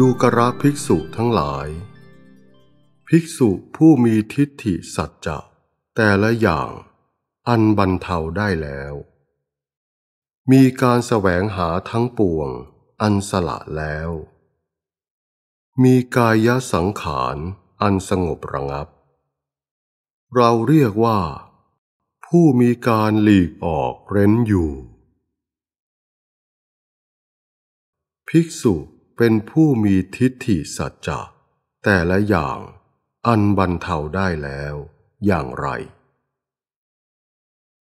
ดูกระภิกษุทั้งหลาย ภิกษุผู้มีทิฏฐิสัจจะแต่ละอย่างอันบรรเทาได้แล้ว มีการแสวงหาทั้งปวง อันสละแล้ว มีกายสังขารอันสงบระงับ เราเรียกว่า ผู้มีการหลีกออกเร้นอยู่ ภิกษุเป็นผู้มีทิฏฐิสัจจะแต่ละอย่างอันบรรเทาได้แล้ว อย่างไร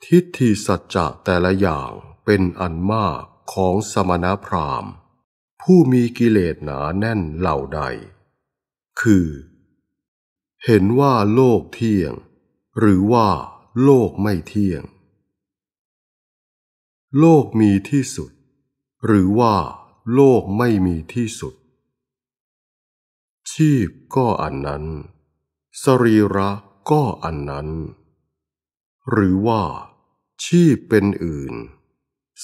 ทิฏฐิสัจจะแต่ละอย่างเป็นอันมากของสมณพราหมณ์ ผู้มีกิเลสหนาแน่นเหล่าใด คือเห็นว่าโลกเที่ยง หรือว่าโลกไม่เที่ยง โลกมีที่สุด หรือว่าโลกไม่มีที่สุด ชีพก็อันนั้น สรีระก็อันนั้น หรือว่า ชีพเป็นอื่น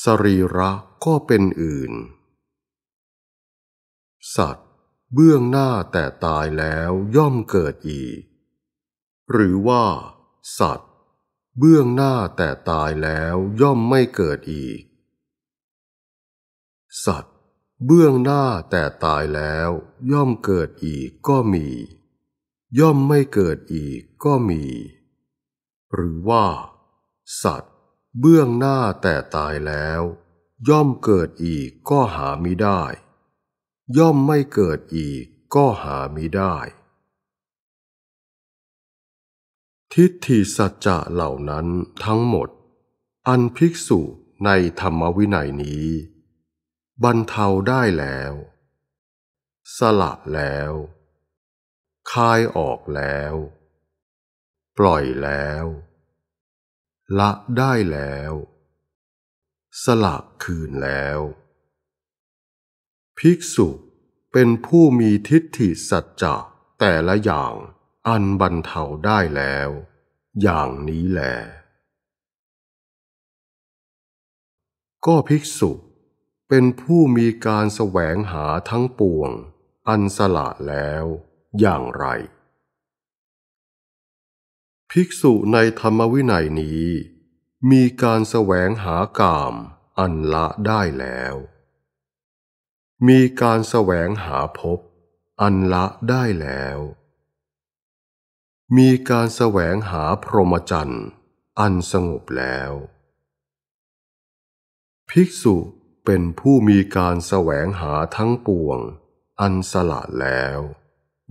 สรีระก็เป็นอื่น สัตว์เบื้องหน้าแต่ตายแล้วย่อมเกิดอีก หรือว่า สัตว์ เบื้องหน้าแต่ตายแล้วย่อมไม่เกิดอีก สัตว์เบื้องหน้าแต่ตายแล้ว ย่อมเกิดอีกก็มี ย่อมไม่เกิดอีกก็มี หรือว่า สัตว์เบื้องหน้าแต่ตายแล้ว ย่อมเกิดอีกก็หามิได้ ย่อมไม่เกิดอีกก็หามิได้ทิฏฐิสัจจะเหล่านั้นทั้งหมด อันภิกษุในธรรมวินัยนี้บรรเทาได้แล้ว สละแล้วคายออกแล้ว ปล่อยแล้ว ละได้แล้ว สละคืนแล้ว ภิกษุเป็นผู้มีทิฏฐิสัจจะแต่ละอย่างอันบรรเทาได้แล้ว อย่างนี้แหลก็ภิกษุเป็นผู้มีการแสวงหาทั้งปวง อันสละแล้ว อย่างไร ภิกษุในธรรมวินัยนี้ มีการแสวงหากาม อันละได้แล้ว มีการแสวงหาพบ อันละได้แล้ว มีการแสวงหาพรหมจรรย์อันสงบแล้ว ภิกษุเป็นผู้มีการแสวงหาทั้งปวงอันสละแล้ว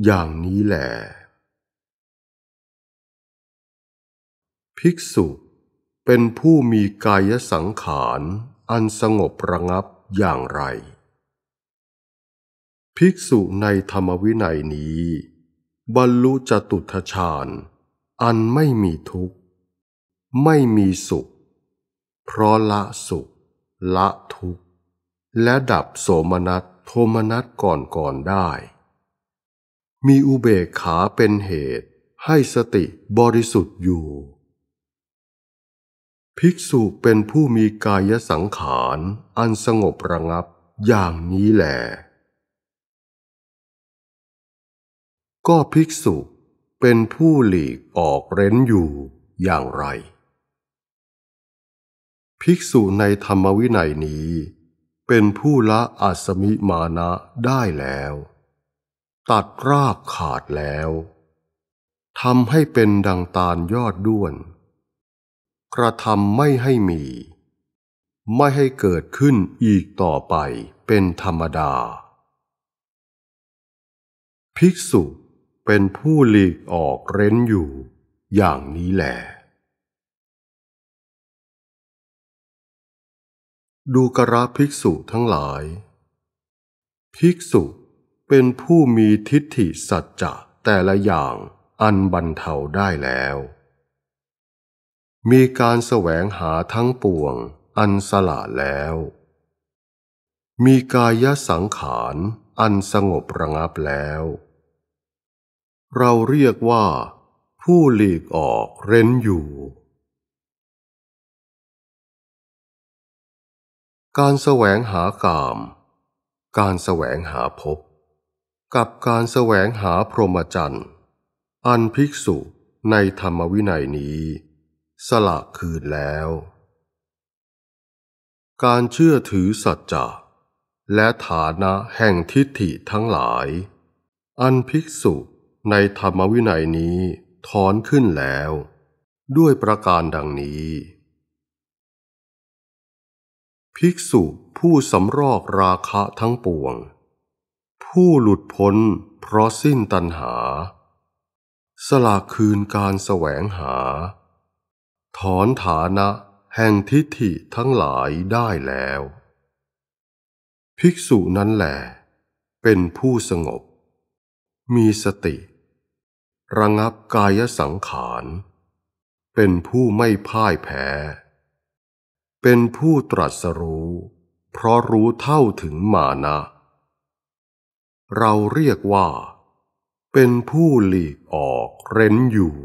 อย่างนี้แหลภิกษุเป็นผู้มีกายสังขารอันสงบระงับอย่างไร ภิกษุในธรรมวินัยนี้บรรลุจตุทชาญอันไม่มีทุกข์ ไม่มีสุขเพราะละสุข ละทุกข์และดับโสมนัสโทมนัสก่อนก่อนได้ มีอุเบกขาเป็นเหตุให้สติบริสุทธิ์อยู่ ภิกษุเป็นผู้มีกายสังขารอันสงบระงับอย่างนี้แหลก็ภิกษุเป็นผู้หลีกออกเร้นอยู่อย่างไร ภิกษุในธรรมวินัยนี้เป็นผู้ละอาสมิมานะได้แล้ว ตัดรากขาดแล้วทำให้เป็นดังตาลยอดด้วน กระทำไม่ให้มี ไม่ให้เกิดขึ้นอีกต่อไปเป็นธรรมดา ภิกษุเป็นผู้หลีกออกเร้นอยู่อย่างนี้แหละดูกระภิกษุทั้งหลาย ภิกษุเป็นผู้มีทิฏฐิสัจจะแต่ละอย่างอันบรรเทาได้แล้ว มีการแสวงหาทั้งปวงอันสละแล้ว มีกายสังขารอันสงบระงับแล้ว เราเรียกว่าผู้หลีกออกเร้นอยู่การแสวงหากาม การแสวงหาพบ กับการแสวงหาพรหมจรรย์ อันภิกษุในธรรมวินัยนี้ สละคืนแล้ว การเชื่อถือสัจจะ และฐานะแห่งทิฏฐิทั้งหลาย อันภิกษุในธรรมวินัยนี้ ถอนขึ้นแล้ว ด้วยประการดังนี้ภิกษุผู้สำรอกราคะทั้งปวง ผู้หลุดพ้นเพราะสิ้นตัณหา สละคืนการแสวงหา ถอนฐานะแห่งทิฏฐิทั้งหลายได้แล้ว ภิกษุนั้นแหลเป็นผู้สงบ มีสติ ระงับกายสังขาร เป็นผู้ไม่พ่ายแพ้เป็นผู้ตรัสรู้ เพราะรู้เท่าถึงมานะ เราเรียกว่าเป็นผู้หลีกออกเร้นอยู่